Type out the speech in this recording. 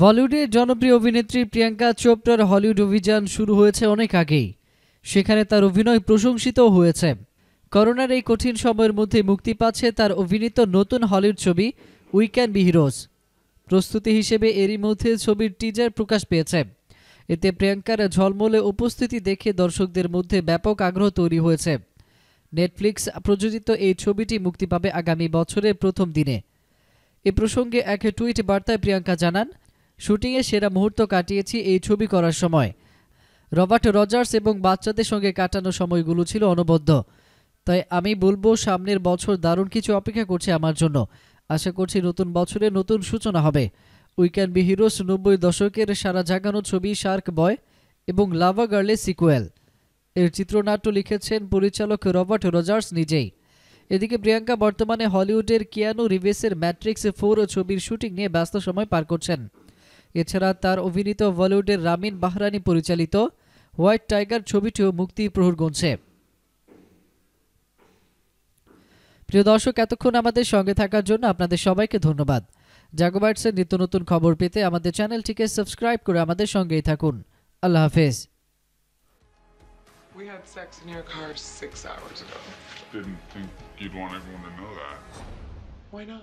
বলিউডের জনপ্রিয় অভিনেত্রী প্রিয়াঙ্কা চোপড়ার হলিউড অভিযান শুরু হয়েছে অনেক আগেই সেখানে তার অভিনয় প্রশংসিতও হয়েছে করোনার এই কঠিন সময়ের মধ্যে মুক্তি পাচ্ছে তার অভিনীত নতুন হলিউড ছবি উই ক্যান বি হিরোজ প্রস্তুতি হিসেবে এরই মধ্যে ছবির টিজার প্রকাশ পেয়েছে এতে প্রিয়াঙ্কার ঝলমলে উপস্থিতি দেখে দর্শকদের মধ্যে ব্যাপক আগ্রহ তৈরি হয়েছে নেটফ্লিক্স প্রযোজিত এই ছবিটি মুক্তি পাবে আগামী বছরের প্রথম দিনে এ প্রসঙ্গে এক টুইট বার্তায় প্রিয়াঙ্কা জানান শুটিংয়ে সেরা মুহূর্ত কাটিয়েছি এই ছবি করার সময় রবার্ট রজার্স এবং বাচ্চাদের সঙ্গে কাটানো সময়গুলো ছিল অনবদ্য তাই আমি বলবো সামনের বছর দারুণ কিছু অপেক্ষা করছে আমার জন্য আশা করছি নতুন বছরে নতুন সূচনা হবে উইক্যান বি হিরোস নব্বই দশকের সারা জাগানো ছবি শার্ক বয় এবং লাভা গার্লে সিকুয়েল এর চিত্রনাট্য লিখেছেন পরিচালক রবার্ট রজার্স নিজেই এদিকে প্রিয়াঙ্কা বর্তমানে হলিউডের কিয়ানু রিভেসের ম্যাট্রিক্স ফোর ছবির শুটিং নিয়ে ব্যস্ত সময় পার করছেন এছাড়া তার অভিনীত বলিউডের রামিন বাহরানি পরিচালিত হোয়াইট টাইগার ছবিটিও মুক্তি প্রহর গুনছে প্রিয় দর্শক এতক্ষণ আমাদের সঙ্গে থাকার জন্য আপনাদের সবাইকে ধন্যবাদ জাগোবার্টসের নিত্য নতুন খবর পেতে আমাদের চ্যানেলটিকে সাবস্ক্রাইব করে আমাদের সঙ্গেই থাকুন আল্লাহ হাফেজ We had sex in your car six hours ago. Didn't think you'd want everyone to know that. Why not?